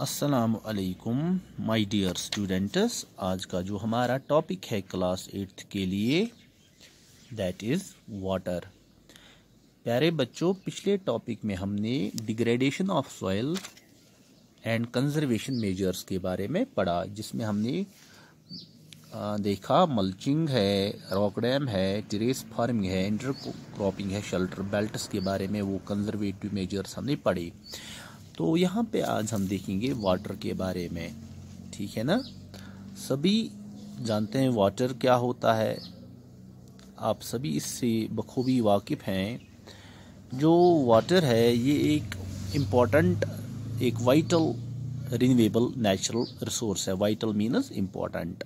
असलकम my dear students आज का जो हमारा टॉपिक है क्लास एट्थ के लिए दैट इज़ वाटर प्यारे बच्चों पिछले टॉपिक में हमने degradation of soil and conservation measures के बारे में पढ़ा जिसमें हमने देखा मल्चिंग है रॉक डैम है टेरेस फार्मिंग है इंटर क्रॉपिंग है शेल्टर बेल्ट्स के बारे में वो कंजर्वेटिव मेजर्स हमने पढ़े तो यहाँ पे आज हम देखेंगे वाटर के बारे में ठीक है ना सभी जानते हैं वाटर क्या होता है आप सभी इससे बखूबी वाकिफ़ हैं जो वाटर है ये एक इम्पॉर्टेंट एक वाइटल रिन्यूएबल नेचुरल रिसोर्स है vital means important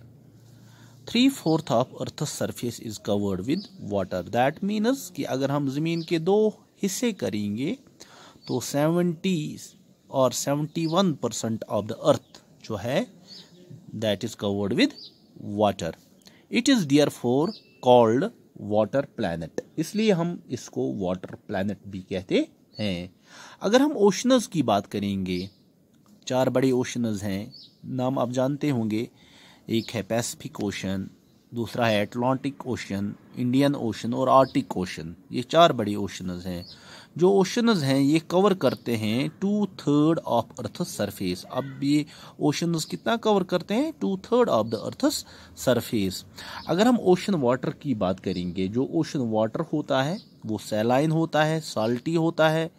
three fourth of earth surface is covered with water that means कि अगर हम ज़मीन के दो हिस्से करेंगे तो सेवेंटी और 71 परसेंट ऑफ द अर्थ जो है that is covered with water it is therefore called water planet इसलिए हम इसको वाटर प्लानट भी कहते हैं अगर हम ओशनज़ की बात करेंगे चार बड़े ओशनज़ हैं नाम आप जानते होंगे एक है पैसिफिक ओशन दूसरा है अटलांटिक ओशन इंडियन ओशन और आर्टिक ओशन ये चार बड़े ओशनज हैं जो ओशनज हैं ये कवर करते हैं two third of earth surface अब ये ओशनज कितना कवर करते हैं two third of the earth surface अगर हम ओशन वाटर की बात करेंगे जो ओशन वाटर होता है वो सेलाइन होता है साल्टी होता है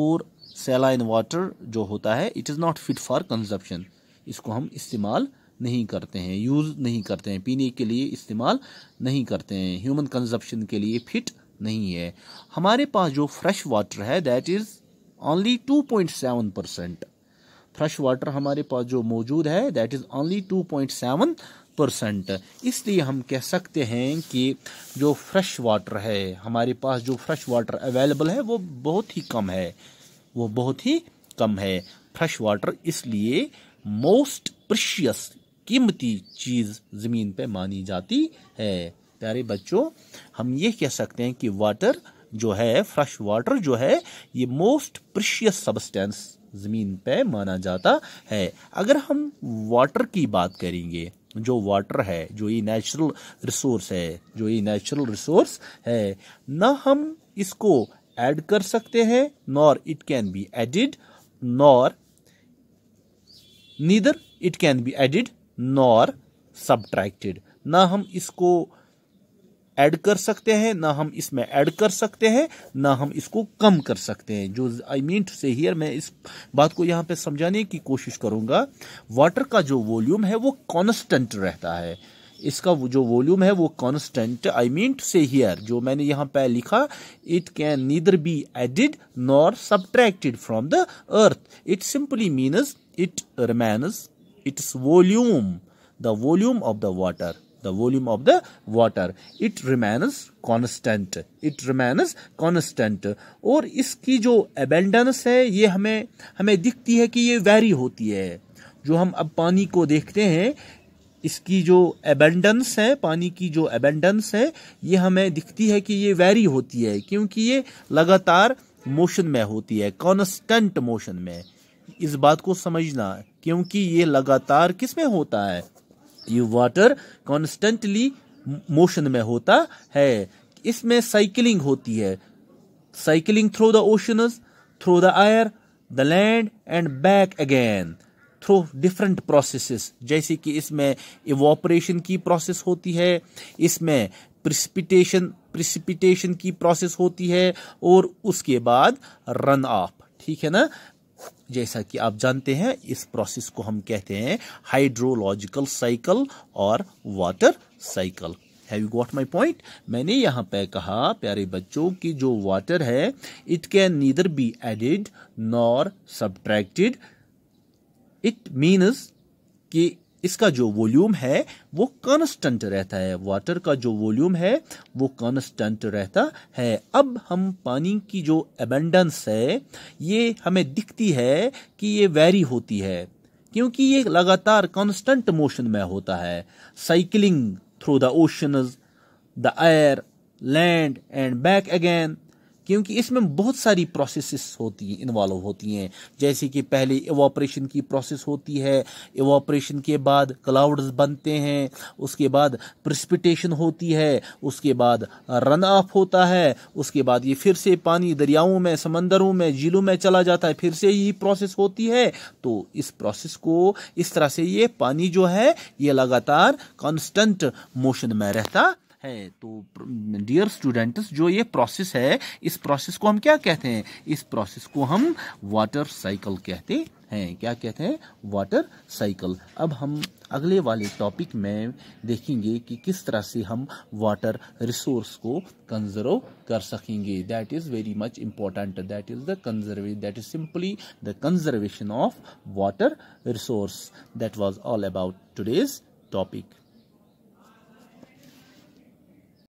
और सेलाइन वाटर जो होता है it is not fit for consumption इसको हम इस्तेमाल नहीं करते हैं यूज़ नहीं करते हैं पीने के लिए इस्तेमाल नहीं करते हैं ह्यूमन कंजप्शन के लिए फिट नहीं है हमारे पास जो फ्रेश वाटर है that is only two point seven percent fresh water हमारे पास जो मौजूद है that is only two point seven percent इसलिए हम कह सकते हैं कि जो फ्रेश वाटर है हमारे पास जो फ्रेश वाटर अवेलेबल है वो बहुत ही कम है वो बहुत ही कम है फ्रेश वाटर इसलिए मोस्ट प्रिशियस कीमती चीज़ ज़मीन पे मानी जाती है प्यारे बच्चों हम ये कह सकते हैं कि वाटर जो है फ्रेश वाटर जो है ये मोस्ट प्रिशियस सब्सटेंस ज़मीन पे माना जाता है अगर हम वाटर की बात करेंगे जो वाटर है जो ये नेचुरल रिसोर्स है जो ये नेचुरल रिसोर्स है ना हम इसको ऐड कर सकते हैं nor it can be added nor neither it can be added nor subtracted ना हम इसको ऐड कर सकते हैं ना हम इसमें ऐड कर सकते हैं ना हम इसको कम कर सकते हैं जो I mean to say here मैं इस बात को यहाँ पे समझाने की कोशिश करूँगा वाटर का जो वॉल्यूम है वो कॉन्स्टेंट रहता है इसका जो वॉल्यूम है वो constant I mean to say here जो मैंने यहाँ पे लिखा it can neither be added nor subtracted from the earth it simply means it remains its volume the volume of the water the volume of the water it remains constant it remains constant और इसकी जो abundance है ये हमें हमें दिखती है कि ये vary होती है जो हम अब पानी को देखते हैं इसकी जो एबेंडेंस है पानी की जो एबेंडेंस है ये हमें दिखती है कि ये वैरी होती है क्योंकि ये लगातार मोशन में होती है कॉन्स्टेंट मोशन में इस बात को समझना क्योंकि ये लगातार किस में होता है ये वाटर कॉन्स्टेंटली मोशन में होता है इसमें साइकिलिंग होती है cycling through the ocean through the air the land and back again through different process जैसे कि इसमें इवोपरेशन की प्रोसेस होती है इसमें प्रिसिपिटेशन प्रिसिपिटेशन की प्रोसेस होती है और उसके बाद रन ऑफ ठीक है ना जैसा कि आप जानते हैं इस प्रोसेस को हम कहते हैं हाइड्रोलॉजिकल साइकिल और water cycle have you got my point मैंने यहाँ पे कहा प्यारे बच्चों की जो वाटर है it can neither be added nor subtracted it means कि इसका जो वॉल्यूम है वो कांस्टेंट रहता है वाटर का जो वॉल्यूम है वो कांस्टेंट रहता है अब हम पानी की जो एबेंडेंस है ये हमें दिखती है कि ये वेरी होती है क्योंकि ये लगातार कांस्टेंट मोशन में होता है cycling through the oceans the air land and back again क्योंकि इसमें बहुत सारी प्रोसेस होती हैं इन्वॉल्व होती हैं जैसे कि पहले एवोपरेशन की प्रोसेस होती है एवोपरेशन के बाद क्लाउड्स बनते हैं उसके बाद प्रिस्पिटेशन होती है उसके बाद रन ऑफ होता है उसके बाद ये फिर से पानी दरियाओं में समंदरों में झीलों में चला जाता है फिर से ये प्रोसेस होती है तो इस प्रोसेस को इस तरह से ये पानी जो है ये लगातार कॉन्स्टेंट मोशन में रहता है तो डियर स्टूडेंट्स जो ये प्रोसेस है इस प्रोसेस को हम क्या कहते हैं इस प्रोसेस को हम वाटर साइकिल कहते हैं क्या कहते हैं वाटर साइकिल अब हम अगले वाले टॉपिक में देखेंगे कि किस तरह से हम वाटर रिसोर्स को कंजर्व कर सकेंगे that is very much important that is the conserve that is simply the conservation of water resource that was all about today's topic